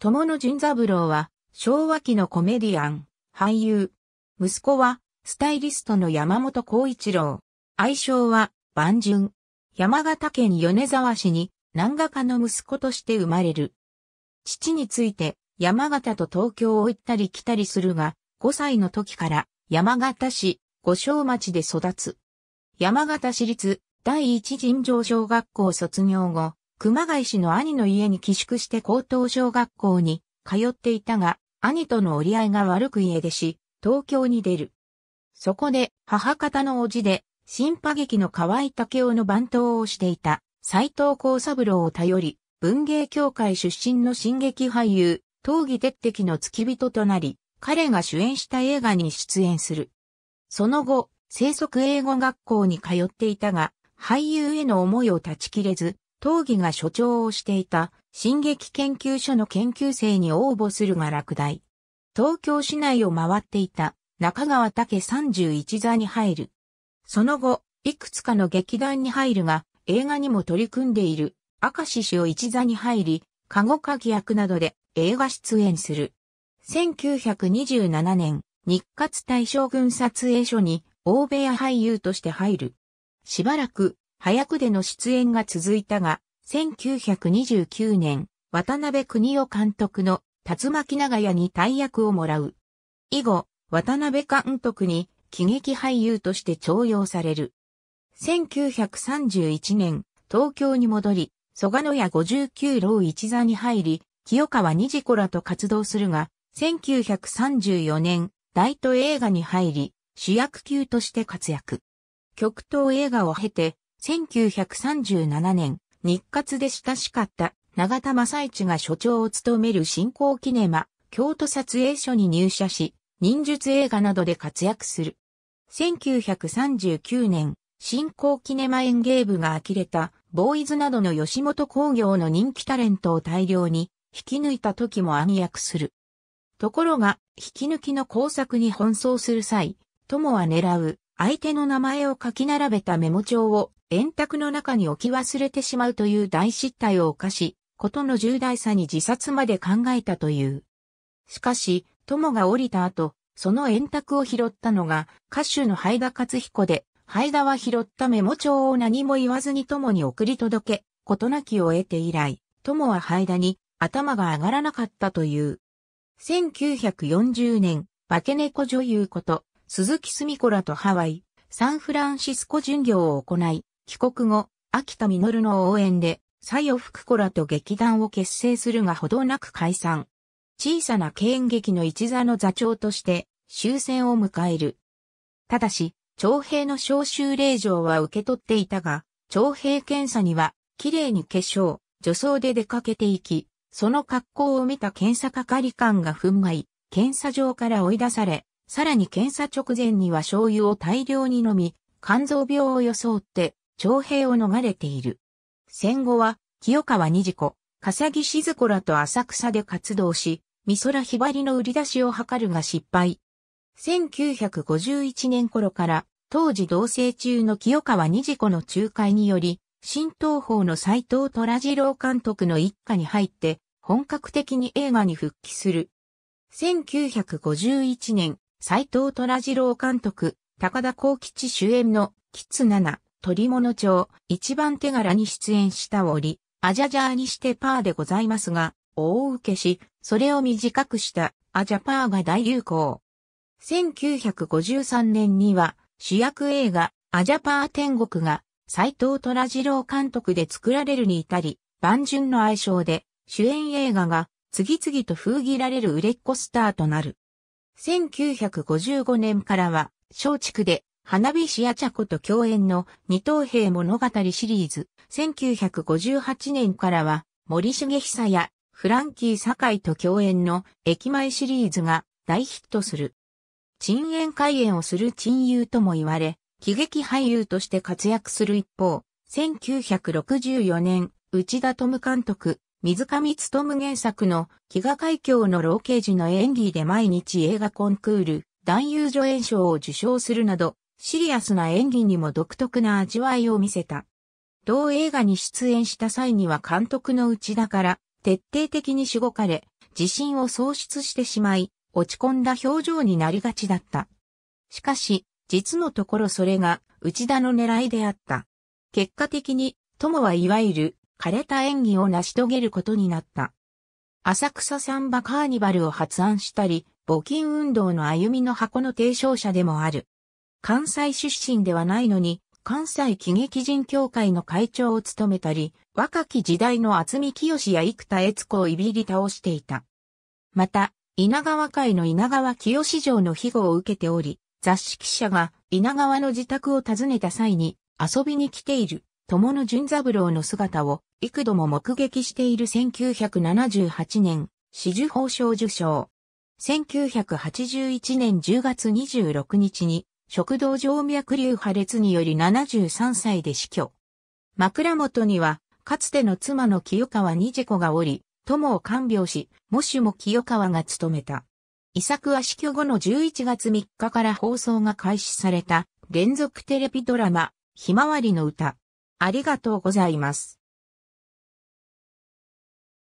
友野淳三郎は昭和期のコメディアン、俳優。息子はスタイリストの山本光一郎。愛称は万順。山形県米沢市に漫画家の息子として生まれる。父について山形と東京を行ったり来たりするが、5歳の時から山形市五章町で育つ。山形市立第一尋常小学校卒業後、熊谷氏の兄の家に寄宿して高等小学校に通っていたが、兄との折り合いが悪く家出し、東京に出る。そこで、母方の叔父で、新波劇の河合武雄の番頭をしていた、斎藤幸三郎を頼り、文芸協会出身の新劇俳優、東義鉄壁の付き人となり、彼が主演した映画に出演する。その後、生息英語学校に通っていたが、俳優への思いを断ち切れず、当義が所長をしていた進撃研究所の研究生に応募するが落第。東京市内を回っていた中川武31座に入る。その後、いくつかの劇団に入るが、映画にも取り組んでいる赤獅子を一座に入り、加護鍵役などで映画出演する。1927年、日活大将軍撮影所に、大部屋俳優として入る。しばらく、早くでの出演が続いたが、1929年、渡辺邦夫監督の竜巻長屋に大役をもらう。以後、渡辺監督に喜劇俳優として徴用される。1931年、東京に戻り、蘇我野屋59老一座に入り、清川二次子らと活動するが、1934年、大都映画に入り、主役級として活躍。極東映画を経て、1937年、日活で親しかった永田正一が所長を務める新興キネマ、京都撮影所に入社し、忍術映画などで活躍する。1939年、新興キネマ演芸部が呆れた、ボーイズなどの吉本工業の人気タレントを大量に引き抜いた時も暗躍する。ところが、引き抜きの工作に奔走する際、友は狙う相手の名前を書き並べたメモ帳を円卓の中に置き忘れてしまうという大失態を犯し、ことの重大さに自殺まで考えたという。しかし、友が降りた後、その円卓を拾ったのが歌手のハイダ勝彦で、ハイダは拾ったメモ帳を何も言わずに友に送り届け、事なきを得て以来、友はハイダに頭が上がらなかったという。1940年、化け猫女優こと、鈴木すみこらとハワイ、サンフランシスコ巡業を行い、帰国後、秋田実の応援で、西尾福子らと劇団を結成するがほどなく解散。小さな剣劇の一座の座長として終戦を迎える。ただし、徴兵の召集令状は受け取っていたが、徴兵検査には、綺麗に化粧、女装で出かけていき、その格好を見た検査係官が憤慨、検査場から追い出され、さらに検査直前には醤油を大量に飲み、肝臓病を装って徴兵を逃れている。戦後は、清川二次子、笠木静子らと浅草で活動し、美空ひばりの売り出しを図るが失敗。1951年頃から、当時同棲中の清川二次子の仲介により、新東方の斎藤虎次郎監督の一家に入って、本格的に映画に復帰する。1951年、斎藤虎次郎監督、高田光吉主演の、キツナナ、鳥物町、一番手柄に出演した折、アジャジャーにしてパーでございますが、大受けし、それを短くしたアジャパーが大流行。1953年には主役映画アジャパー天国が斎藤虎次郎監督で作られるに至り、万順の愛称で主演映画が次々と封切られる売れっ子スターとなる。1955年からは、松竹で花火師やャコと共演の二等兵物語シリーズ、1958年からは森重久やフランキー堺と共演の駅前シリーズが大ヒットする。鎮演開演をする鎮友とも言われ、喜劇俳優として活躍する一方、1964年、内田ム監督、水上努原作の飢餓海峡の老刑事の演技で毎日映画コンクール、男優助演賞を受賞するなど、シリアスな演技にも独特な味わいを見せた。同映画に出演した際には監督の内田から徹底的にしごかれ、自信を喪失してしまい、落ち込んだ表情になりがちだった。しかし、実のところそれが内田の狙いであった。結果的に、友はいわゆる枯れた演技を成し遂げることになった。浅草サンバカーニバルを発案したり、募金運動の歩みの箱の提唱者でもある。関西出身ではないのに、関西喜劇人協会の会長を務めたり、若き時代の厚見清や生田悦子をいびり倒していた。また、稲川会の稲川清城の庇護を受けており、雑誌記者が稲川の自宅を訪ねた際に遊びに来ている友野淳三郎の姿を幾度も目撃している1978年、紫綬褒章受賞。1981年10月26日に食道静脈瘤破裂により73歳で死去。枕元には、かつての妻の清川二次子がおり、友を看病し、もしも清川が務めた。遺作は死去後の11月3日から放送が開始された連続テレビドラマ、ひまわりの歌。ありがとうございます。